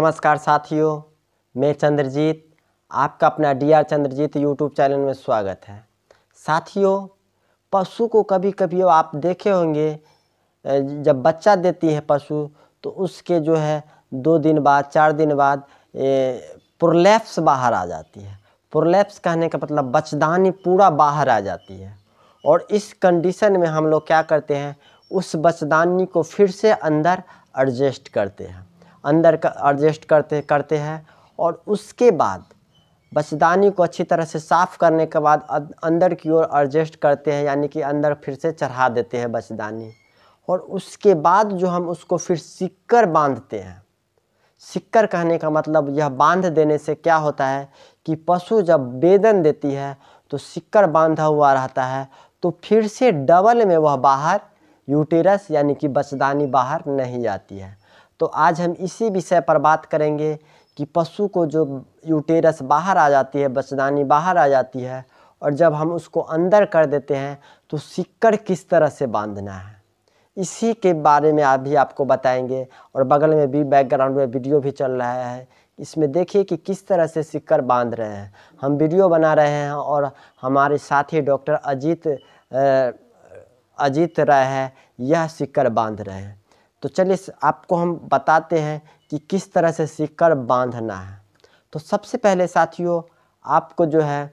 नमस्कार साथियों मैं चंद्रजीत आपका अपना D R Chandrajit YouTube channel में स्वागत है साथियों पशु को कभी कभी आप देखे होंगे जब बच्चा देती है पशु तो उसके जो है दो दिन बाद चार दिन बाद पुरलैप्स बाहर आ जाती है पुरलैप्स कहने का मतलब बचदानी पूरा बाहर आ जाती है और इस कंडीशन में हम लोग क्या करते हैं उस बचदानी को फिर से अंदर एडजस्ट करते हैं अंदर का एडजस्ट करते करते हैं और उसके बाद बचदानी को अच्छी तरह से साफ़ करने के बाद अं, अंदर की ओर एडजस्ट करते हैं यानी कि अंदर फिर से चढ़ा देते हैं बचदानी और उसके बाद जो हम उसको फिर सिक्कर बांधते हैं सिक्कर कहने का मतलब यह बांध देने से क्या होता है कि पशु जब वेदन देती है तो सिक्कर बांधा हुआ रहता है तो फिर से डबल में वह बाहर यूटेरस यानी कि बचदानी बाहर नहीं आती है तो आज हम इसी विषय पर बात करेंगे कि पशु को जो यूटेरस बाहर आ जाती है बचदानी बाहर आ जाती है और जब हम उसको अंदर कर देते हैं तो सिक्कर किस तरह से बांधना है इसी के बारे में आप आपको बताएंगे और बगल में भी बैकग्राउंड में वीडियो भी चल रहा है इसमें देखिए कि किस तरह से सिक्कर बांध रहे हैं हम वीडियो बना रहे हैं और हमारे साथी डॉक्टर अजीत अजीत राय है यह सिक्कर बांध रहे हैं तो चलिए आपको हम बताते हैं कि किस तरह से सीकर बांधना है तो सबसे पहले साथियों आपको जो है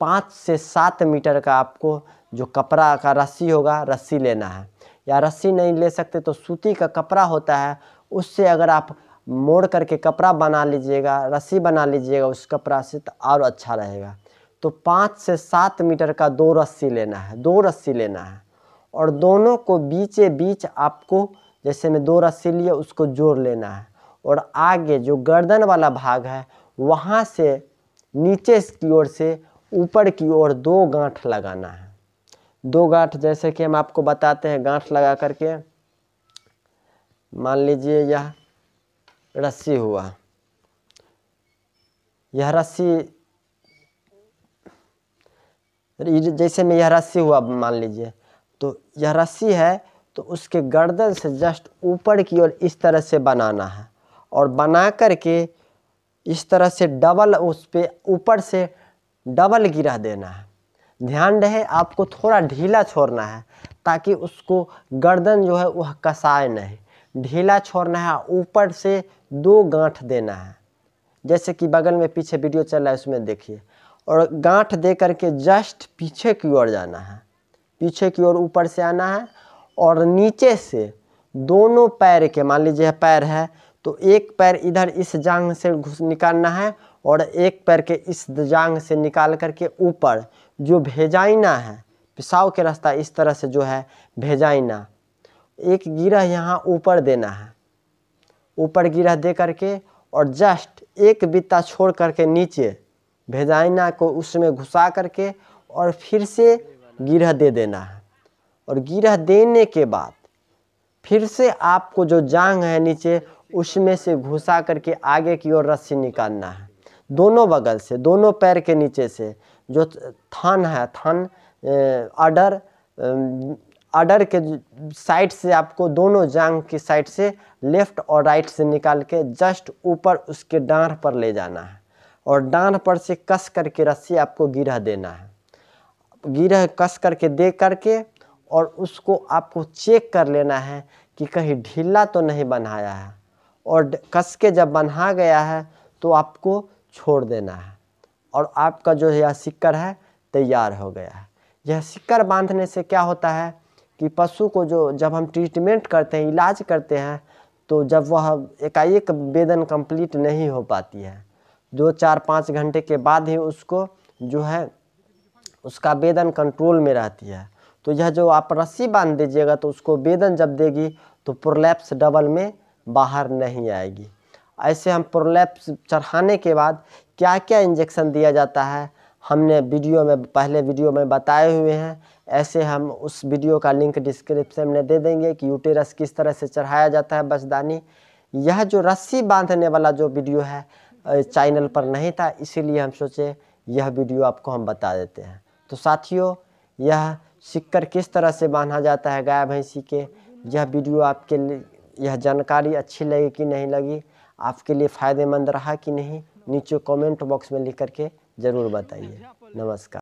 पाँच से सात मीटर का आपको जो कपड़ा का रस्सी होगा रस्सी लेना है या रस्सी नहीं ले सकते तो सूती का कपड़ा होता है उससे अगर आप मोड़ करके कपड़ा बना लीजिएगा रस्सी बना लीजिएगा उस कपड़ा से तो और अच्छा रहेगा तो पाँच से सात मीटर का दो रस्सी लेना है दो रस्सी लेना है और दोनों को बीचे बीच आपको जैसे मैं दो रस्सी लिए उसको जोड़ लेना है और आगे जो गर्दन वाला भाग है वहाँ से नीचे की ओर से ऊपर की ओर दो गांठ लगाना है दो गांठ जैसे कि हम आपको बताते हैं गांठ लगा करके मान लीजिए यह रस्सी हुआ यह रस्सी जैसे में यह रस्सी हुआ मान लीजिए तो यह रस्सी है तो उसके गर्दन से जस्ट ऊपर की ओर इस तरह से बनाना है और बना कर के इस तरह से डबल उस पर ऊपर से डबल गिरा देना है ध्यान रहे आपको थोड़ा ढीला छोड़ना है ताकि उसको गर्दन जो है वह कसाए नहीं ढीला छोड़ना है ऊपर से दो गांठ देना है जैसे कि बगल में पीछे वीडियो चल रहा है उसमें देखिए और गांठ दे करके जस्ट पीछे की ओर जाना है पीछे की ओर ऊपर से आना है और नीचे से दोनों पैर के मान लीजिए पैर है तो एक पैर इधर इस जांग से घुस निकालना है और एक पैर के इस जांग से निकाल करके ऊपर जो भेजाइना है पिसाव के रास्ता इस तरह से जो है भेजाइना एक गिरह यहाँ ऊपर देना है ऊपर गिरह दे करके और जस्ट एक बित्ता छोड़ करके नीचे भेजाइना को उसमें घुसा करके और फिर से गिरह दे देना है और गिरह देने के बाद फिर से आपको जो जांग है नीचे उसमें से घुसा करके आगे की ओर रस्सी निकालना है दोनों बगल से दोनों पैर के नीचे से जो थान है थान अडर अडर के साइड से आपको दोनों जांग की साइड से लेफ्ट और राइट से निकाल के जस्ट ऊपर उसके डांढ़ पर ले जाना है और डांढ़ पर से कस करके रस्सी आपको गिरह देना है गिरह कस करके दे करके और उसको आपको चेक कर लेना है कि कहीं ढीला तो नहीं बनाया है और कस के जब बना गया है तो आपको छोड़ देना है और आपका जो यह सिक्कर है तैयार हो गया है यह सिक्कर बांधने से क्या होता है कि पशु को जो जब हम ट्रीटमेंट करते हैं इलाज करते हैं तो जब वह एकाएक वेदन कंप्लीट नहीं हो पाती है दो चार पाँच घंटे के बाद ही उसको जो है उसका वेदन कंट्रोल में रहती है तो यह जो आप रस्सी बांध दीजिएगा तो उसको बेदन जब देगी तो प्रोलैप्स डबल में बाहर नहीं आएगी ऐसे हम प्रोलैप्स चढ़ाने के बाद क्या क्या इंजेक्शन दिया जाता है हमने वीडियो में पहले वीडियो में बताए हुए हैं ऐसे हम उस वीडियो का लिंक डिस्क्रिप्शन में दे देंगे कि यूटेरस किस तरह से चढ़ाया जाता है बसदानी यह जो रस्सी बांधने वाला जो वीडियो है चैनल पर नहीं था इसीलिए हम सोचे यह वीडियो आपको हम बता देते हैं तो साथियों यह सिक्कर किस तरह से बांधा जाता है गाय भैंसी के यह वीडियो आपके लिए यह जानकारी अच्छी लगी कि नहीं लगी आपके लिए फ़ायदेमंद रहा कि नहीं नीचे कमेंट बॉक्स में लिख करके ज़रूर बताइए नमस्कार